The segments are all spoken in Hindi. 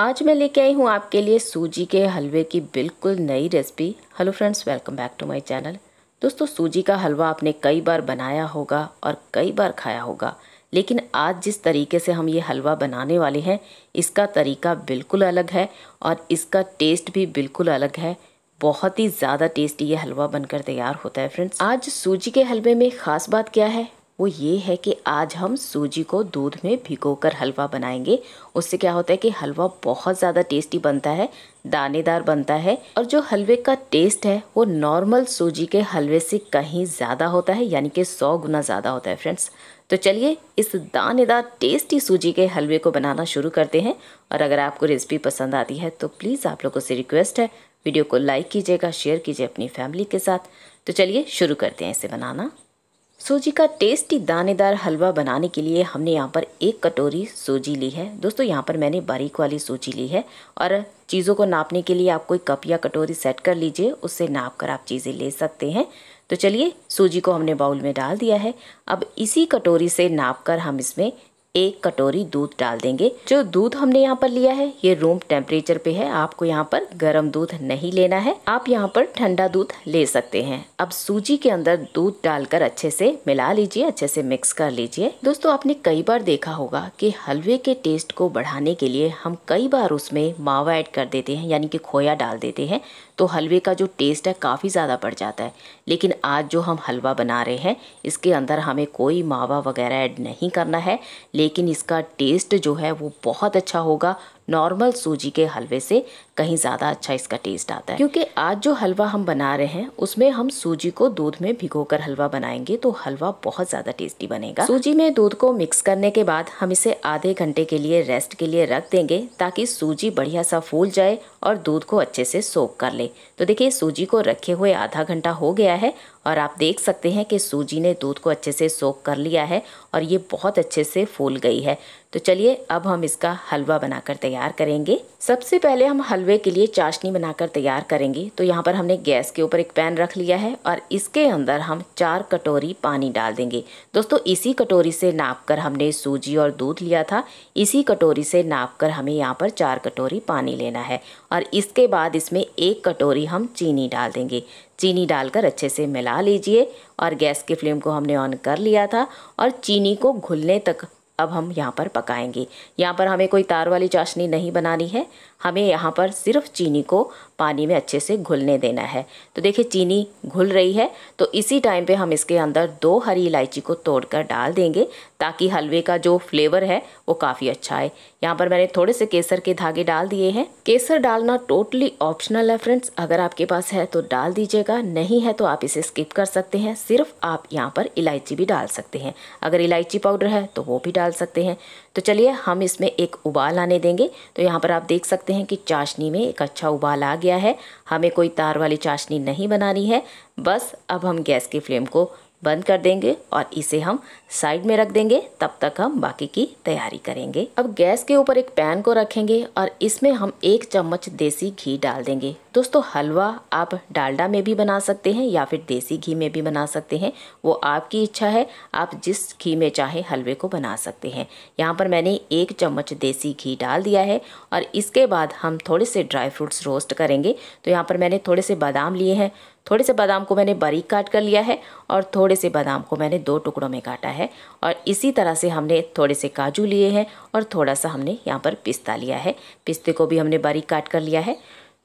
आज मैं लेके आई हूँ आपके लिए सूजी के हलवे की बिल्कुल नई recipe hello friends welcome back to my channel दोस्तों सूजी का हलवा आपने कई बार बनाया होगा और कई बार खाया होगा लेकिन आज जिस तरीके से हम ये हलवा बनाने वाले हैं इसका तरीका बिल्कुल अलग है और इसका टेस्ट भी बिल्कुल अलग है बहुत ही ज़्यादा टेस्टी ये हलवा बनकर तैयार होता है फ्रेंड्स आज सूजी के हलवे में ख़ास बात क्या है वो ये है कि आज हम सूजी को दूध में भिगोकर हलवा बनाएंगे उससे क्या होता है कि हलवा बहुत ज़्यादा टेस्टी बनता है दानेदार बनता है और जो हलवे का टेस्ट है वो नॉर्मल सूजी के हलवे से कहीं ज़्यादा होता है यानी कि सौ गुना ज़्यादा होता है फ्रेंड्स तो चलिए इस दानेदार टेस्टी सूजी के हलवे को बनाना शुरू करते हैं और अगर आपको रेसिपी पसंद आती है तो प्लीज़ आप लोगों से रिक्वेस्ट है वीडियो को लाइक कीजिएगा शेयर कीजिए अपनी फैमिली के साथ तो चलिए शुरू करते हैं इसे बनाना सूजी का टेस्टी दानेदार हलवा बनाने के लिए हमने यहाँ पर एक कटोरी सूजी ली है दोस्तों यहाँ पर मैंने बारीक वाली सूजी ली है और चीज़ों को नापने के लिए आप कोई कप या कटोरी सेट कर लीजिए उससे नाप कर आप चीज़ें ले सकते हैं तो चलिए सूजी को हमने बाउल में डाल दिया है अब इसी कटोरी से नाप कर हम इसमें एक कटोरी दूध डाल देंगे जो दूध हमने यहाँ पर लिया है ये रूम टेम्परेचर पे है आपको यहाँ पर गर्म दूध नहीं लेना है आप यहाँ पर ठंडा दूध ले सकते हैं अब सूजी के अंदर दूध डालकर अच्छे से मिला लीजिए अच्छे से मिक्स कर लीजिए दोस्तों आपने कई बार देखा होगा कि हलवे के टेस्ट को बढ़ाने के लिए हम कई बार उसमें मावा ऐड कर देते हैं यानी कि खोया डाल देते हैं तो हलवे का जो टेस्ट है काफ़ी ज़्यादा बढ़ जाता है लेकिन आज जो हम हलवा बना रहे हैं इसके अंदर हमें कोई मावा वगैरह ऐड नहीं करना है लेकिन इसका टेस्ट जो है वो बहुत अच्छा होगा नॉर्मल सूजी के हलवे से कहीं ज़्यादा अच्छा इसका टेस्ट आता है क्योंकि आज जो हलवा हम बना रहे हैं उसमें हम सूजी को दूध में भिगोकर हलवा बनाएंगे तो हलवा बहुत ज़्यादा टेस्टी बनेगा सूजी में दूध को मिक्स करने के बाद हम इसे आधे घंटे के लिए रेस्ट के लिए रख देंगे ताकि सूजी बढ़िया सा फूल जाए और दूध को अच्छे से सोख कर ले तो देखिए सूजी को रखे हुए आधा घंटा हो गया है और आप देख सकते हैं कि सूजी ने दूध को अच्छे से सोख कर लिया है और ये बहुत अच्छे से फूल गई है तो चलिए अब हम इसका हलवा बनाकर तैयार करेंगे सबसे पहले हम हलवा हलवे के लिए चाशनी बनाकर तैयार करेंगे तो यहाँ पर हमने गैस के ऊपर एक पैन रख लिया है और इसके अंदर हम चार कटोरी पानी डाल देंगे दोस्तों इसी कटोरी से नाप कर हमने सूजी और दूध लिया था इसी कटोरी से नाप कर हमें यहाँ पर चार कटोरी पानी लेना है और इसके बाद इसमें एक कटोरी हम चीनी डाल देंगे चीनी डालकर अच्छे से मिला लीजिए और गैस के फ्लेम को हमने ऑन कर लिया था और चीनी को घुलने तक अब हम यहाँ पर पकाएंगे यहाँ पर हमें कोई तार वाली चाशनी नहीं बनानी है हमें यहाँ पर सिर्फ चीनी को पानी में अच्छे से घुलने देना है तो देखिए चीनी घुल रही है तो इसी टाइम पे हम इसके अंदर दो हरी इलायची को तोड़कर डाल देंगे ताकि हलवे का जो फ्लेवर है वो काफ़ी अच्छा आए यहाँ पर मैंने थोड़े से केसर के धागे डाल दिए हैं केसर डालना टोटली ऑप्शनल है फ्रेंड्स अगर आपके पास है तो डाल दीजिएगा नहीं है तो आप इसे स्किप कर सकते हैं सिर्फ आप यहाँ पर इलायची भी डाल सकते हैं अगर इलायची पाउडर है तो वो भी डाल सकते हैं तो चलिए हम इसमें एक उबाल आने देंगे तो यहाँ पर आप देख सकते हैं कि चाशनी में एक अच्छा उबाल आ गया है हमें कोई तार वाली चाशनी नहीं बनानी है बस अब हम गैस की फ्लेम को बंद कर देंगे और इसे हम साइड में रख देंगे तब तक हम बाकी की तैयारी करेंगे अब गैस के ऊपर एक पैन को रखेंगे और इसमें हम एक चम्मच देसी घी डाल देंगे दोस्तों हलवा आप डालडा में भी बना सकते हैं या फिर देसी घी में भी बना सकते हैं वो आपकी इच्छा है आप जिस घी में चाहे हलवे को बना सकते हैं यहाँ पर मैंने एक चम्मच देसी घी डाल दिया है और इसके बाद हम थोड़े से ड्राई फ्रूट्स रोस्ट करेंगे तो यहाँ पर मैंने थोड़े से बादाम लिए हैं थोड़े से बादाम को मैंने बारीक काट कर लिया है और थोड़े से बादाम को मैंने दो टुकड़ों में काटा है और इसी तरह से हमने थोड़े से काजू लिए हैं और थोड़ा सा हमने यहाँ पर पिस्ता लिया है पिस्ते को भी हमने बारीक काट कर लिया है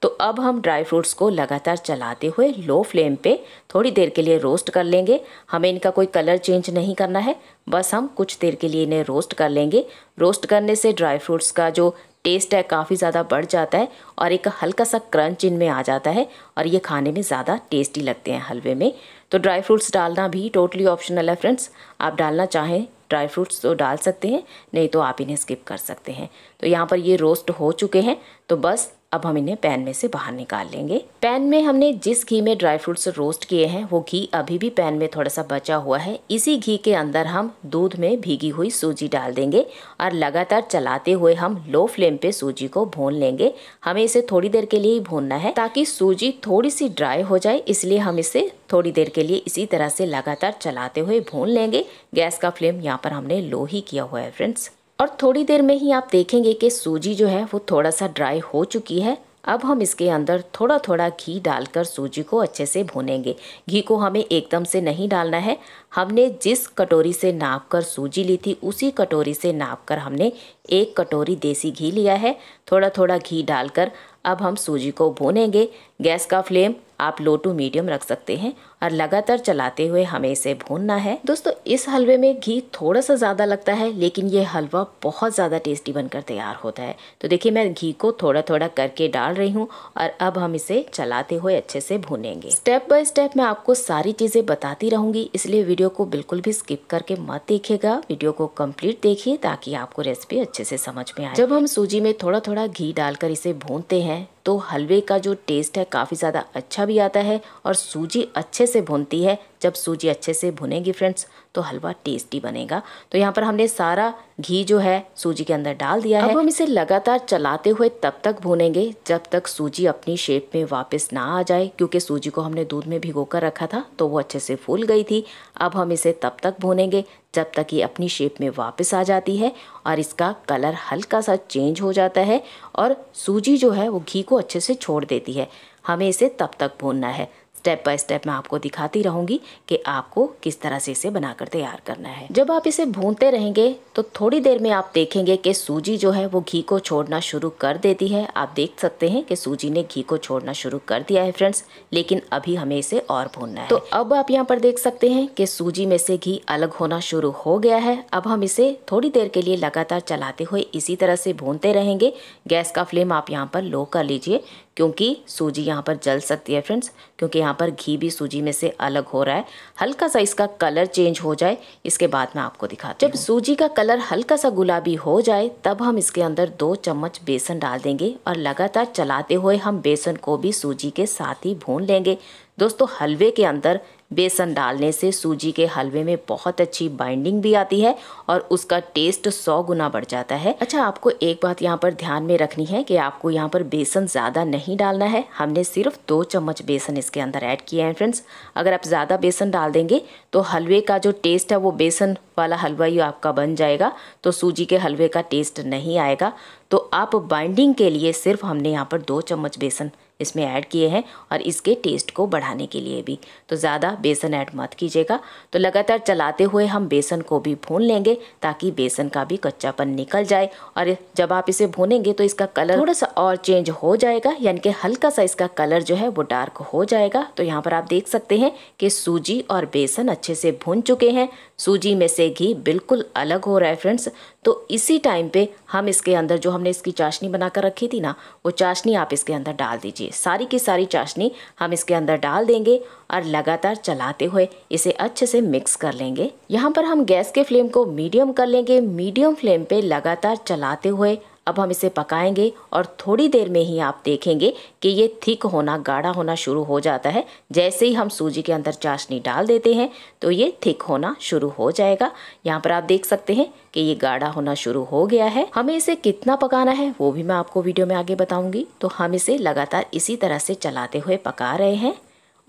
तो अब हम ड्राई फ्रूट्स को लगातार चलाते हुए लो फ्लेम पे थोड़ी देर के लिए रोस्ट कर लेंगे हमें इनका कोई कलर चेंज नहीं करना है बस हम कुछ देर के लिए इन्हें रोस्ट कर लेंगे रोस्ट करने से ड्राई फ्रूट्स का जो टेस्ट है काफ़ी ज़्यादा बढ़ जाता है और एक हल्का सा क्रंच इनमें आ जाता है और ये खाने में ज़्यादा टेस्टी लगते हैं हलवे में तो ड्राई फ्रूट्स डालना भी टोटली ऑप्शनल है फ्रेंड्स आप डालना चाहें ड्राई फ्रूट्स तो डाल सकते हैं नहीं तो आप इन्हें स्किप कर सकते हैं तो यहाँ पर ये रोस्ट हो चुके हैं तो बस अब हम इन्हें पैन में से बाहर निकाल लेंगे पैन में हमने जिस घी में ड्राई फ्रूट्स रोस्ट किए हैं वो घी अभी भी पैन में थोड़ा सा बचा हुआ है इसी घी के अंदर हम दूध में भीगी हुई सूजी डाल देंगे और लगातार चलाते हुए हम लो फ्लेम पे सूजी को भून लेंगे हमें इसे थोड़ी देर के लिए ही भूनना है ताकि सूजी थोड़ी सी ड्राई हो जाए इसलिए हम इसे थोड़ी देर के लिए इसी तरह से लगातार चलाते हुए भून लेंगे गैस का फ्लेम यहाँ पर हमने लो ही किया हुआ है फ्रेंड्स और थोड़ी देर में ही आप देखेंगे कि सूजी जो है वो थोड़ा सा ड्राई हो चुकी है अब हम इसके अंदर थोड़ा थोड़ा घी डालकर सूजी को अच्छे से भूनेंगे घी को हमें एकदम से नहीं डालना है हमने जिस कटोरी से नाप कर सूजी ली थी उसी कटोरी से नाप कर हमने एक कटोरी देसी घी लिया है थोड़ा थोड़ा घी डालकर अब हम सूजी को भूनेंगे गैस का फ्लेम आप लो टू मीडियम रख सकते हैं और लगातार चलाते हुए हमें इसे भूनना है दोस्तों इस हलवे में घी थोड़ा सा ज़्यादा लगता है लेकिन ये हलवा बहुत ज़्यादा टेस्टी बनकर तैयार होता है तो देखिए मैं घी को थोड़ा थोड़ा करके डाल रही हूँ और अब हम इसे चलाते हुए अच्छे से भूनेंगे स्टेप बाय स्टेप मैं आपको सारी चीज़ें बताती रहूँगी इसलिए वीडियो को बिल्कुल भी स्किप करके मत देखेगा वीडियो को कम्प्लीट देखिए ताकि आपको रेसिपी अच्छे से समझ में आए जब हम सूजी में थोड़ा थोड़ा घी डालकर इसे भूनते हैं तो हलवे का जो टेस्ट है काफ़ी ज़्यादा अच्छा भी आता है और सूजी अच्छे से भूनती है जब सूजी अच्छे से भुनेगी फ्रेंड्स तो हलवा टेस्टी बनेगा तो यहाँ पर हमने सारा घी जो है सूजी के अंदर डाल दिया है अब हम इसे लगातार चलाते हुए तब तक भूनेंगे जब तक सूजी अपनी शेप में वापस ना आ जाए क्योंकि सूजी को हमने दूध में भिगो कर रखा था तो वो अच्छे से फूल गई थी अब हम इसे तब तक भूनेंगे जब तक ये अपनी शेप में वापस आ जाती है और इसका कलर हल्का सा चेंज हो जाता है और सूजी जो है वो घी को अच्छे से छोड़ देती है हमें इसे तब तक भूनना है स्टेप बाय स्टेप मैं आपको दिखाती रहूँगी कि आपको किस तरह से इसे बनाकर तैयार करना है जब आप इसे भूनते रहेंगे तो थोड़ी देर में आप देखेंगे कि सूजी जो है वो घी को छोड़ना शुरू कर देती है आप देख सकते हैं कि सूजी ने घी को छोड़ना शुरू कर दिया है फ्रेंड्स लेकिन अभी हमें इसे और भूनना है तो अब आप यहाँ पर देख सकते हैं कि सूजी में से घी अलग होना शुरू हो गया है अब हम इसे थोड़ी देर के लिए लगातार चलाते हुए इसी तरह से भूनते रहेंगे गैस का फ्लेम आप यहाँ पर लो कर लीजिए क्योंकि सूजी यहाँ पर जल सकती है फ्रेंड्स क्योंकि यहाँ पर घी भी सूजी में से अलग हो रहा है हल्का सा इसका कलर चेंज हो जाए इसके बाद मैं आपको दिखाती जब सूजी का कलर हल्का सा गुलाबी हो जाए तब हम इसके अंदर दो चम्मच बेसन डाल देंगे और लगातार चलाते हुए हम बेसन को भी सूजी के साथ ही भून लेंगे दोस्तों हलवे के अंदर बेसन डालने से सूजी के हलवे में बहुत अच्छी बाइंडिंग भी आती है और उसका टेस्ट सौ गुना बढ़ जाता है अच्छा आपको एक बात यहाँ पर ध्यान में रखनी है कि आपको यहाँ पर बेसन ज़्यादा नहीं डालना है हमने सिर्फ दो चम्मच बेसन इसके अंदर ऐड किया है फ्रेंड्स अगर आप ज़्यादा बेसन डाल देंगे तो हलवे का जो टेस्ट है वो बेसन वाला हलवा ही आपका बन जाएगा तो सूजी के हलवे का टेस्ट नहीं आएगा तो आप बाइंडिंग के लिए सिर्फ हमने यहाँ पर दो चम्मच बेसन इसमें ऐड किए हैं और इसके टेस्ट को बढ़ाने के लिए भी तो ज़्यादा बेसन ऐड मत कीजिएगा तो लगातार चलाते हुए हम बेसन को भी भून लेंगे ताकि बेसन का भी कच्चापन निकल जाए और जब आप इसे भूनेंगे तो इसका कलर थोड़ा सा और चेंज हो जाएगा यानी कि हल्का सा इसका कलर जो है वो डार्क हो जाएगा तो यहाँ पर आप देख सकते हैं कि सूजी और बेसन अच्छे से भून चुके हैं सूजी में से घी बिल्कुल अलग हो रहा है फ्रेंड्स तो इसी टाइम पे हम इसके अंदर जो हमने इसकी चाशनी बनाकर रखी थी ना वो चाशनी आप इसके अंदर डाल दीजिए लीजिए सारी की सारी चाशनी हम इसके अंदर डाल देंगे और लगातार चलाते हुए इसे अच्छे से मिक्स कर लेंगे यहाँ पर हम गैस के फ्लेम को मीडियम कर लेंगे मीडियम फ्लेम पे लगातार चलाते हुए अब हम इसे पकाएंगे और थोड़ी देर में ही आप देखेंगे कि ये थिक होना गाढ़ा होना शुरू हो जाता है जैसे ही हम सूजी के अंदर चाशनी डाल देते हैं तो ये थिक होना शुरू हो जाएगा यहाँ पर आप देख सकते हैं कि ये गाढ़ा होना शुरू हो गया है हमें इसे कितना पकाना है वो भी मैं आपको वीडियो में आगे बताऊँगी तो हम इसे लगातार इसी तरह से चलाते हुए पका रहे हैं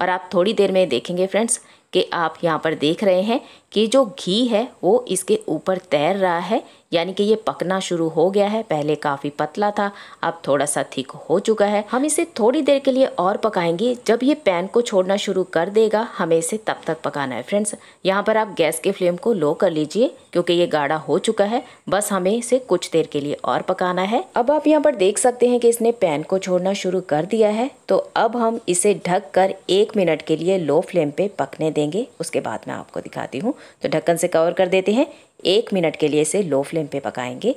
और आप थोड़ी देर में देखेंगे फ्रेंड्स कि आप यहाँ पर देख रहे हैं कि जो घी है वो इसके ऊपर तैर रहा है यानी कि ये पकना शुरू हो गया है पहले काफ़ी पतला था अब थोड़ा सा थिक हो चुका है हम इसे थोड़ी देर के लिए और पकाएंगे जब ये पैन को छोड़ना शुरू कर देगा हमें इसे तब तक पकाना है फ्रेंड्स यहाँ पर आप गैस के फ्लेम को लो कर लीजिए क्योंकि ये गाढ़ा हो चुका है बस हमें इसे कुछ देर के लिए और पकाना है अब आप यहाँ पर देख सकते हैं कि इसने पैन को छोड़ना शुरू कर दिया है तो अब हम इसे ढक कर एक मिनट के लिए लो फ्लेम पे पकने देंगे उसके बाद मैं आपको दिखाती हूँ तो ढक्कन से कवर कर देते हैं एक मिनट के लिए इसे लो फ्लेम पे पकाएंगे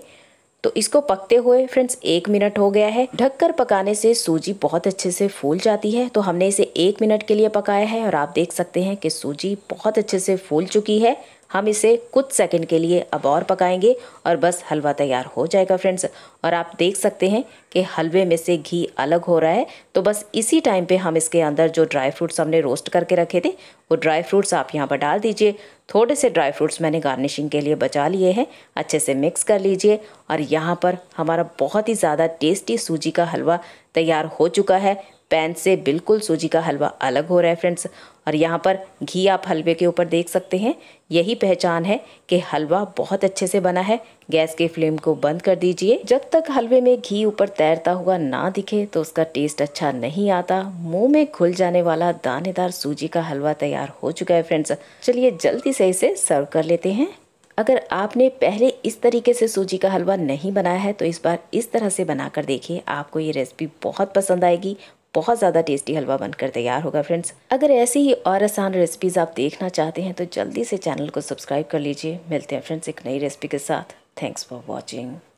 तो इसको पकते हुए फ्रेंड्स एक मिनट हो गया है ढककर पकाने से सूजी बहुत अच्छे से फूल जाती है तो हमने इसे एक मिनट के लिए पकाया है और आप देख सकते हैं कि सूजी बहुत अच्छे से फूल चुकी है हम इसे कुछ सेकंड के लिए अब और पकाएंगे और बस हलवा तैयार हो जाएगा फ्रेंड्स और आप देख सकते हैं कि हलवे में से घी अलग हो रहा है तो बस इसी टाइम पे हम इसके अंदर जो ड्राई फ्रूट्स हमने रोस्ट करके रखे थे वो ड्राई फ्रूट्स आप यहाँ पर डाल दीजिए थोड़े से ड्राई फ्रूट्स मैंने गार्निशिंग के लिए बचा लिए हैं अच्छे से मिक्स कर लीजिए और यहाँ पर हमारा बहुत ही ज़्यादा टेस्टी सूजी का हलवा तैयार हो चुका है पैन से बिल्कुल सूजी का हलवा अलग हो रहा है फ्रेंड्स और यहाँ पर घी आप हलवे के ऊपर देख सकते हैं यही पहचान है कि हलवा बहुत अच्छे से बना है गैस के फ्लेम को बंद कर दीजिए जब तक हलवे में घी ऊपर तैरता हुआ ना दिखे तो उसका टेस्ट अच्छा नहीं आता मुंह में घुल जाने वाला दानेदार सूजी का हलवा तैयार हो चुका है फ्रेंड्स चलिए जल्दी से इसे सर्व कर लेते हैं अगर आपने पहले इस तरीके से सूजी का हलवा नहीं बनाया है तो इस बार इस तरह से बनाकर देखिए आपको ये रेसिपी बहुत पसंद आएगी बहुत ज़्यादा टेस्टी हलवा बनकर तैयार होगा फ्रेंड्स अगर ऐसी ही और आसान रेसिपीज़ आप देखना चाहते हैं तो जल्दी से चैनल को सब्सक्राइब कर लीजिए मिलते हैं फ्रेंड्स एक नई रेसिपी के साथ थैंक्स फॉर वॉचिंग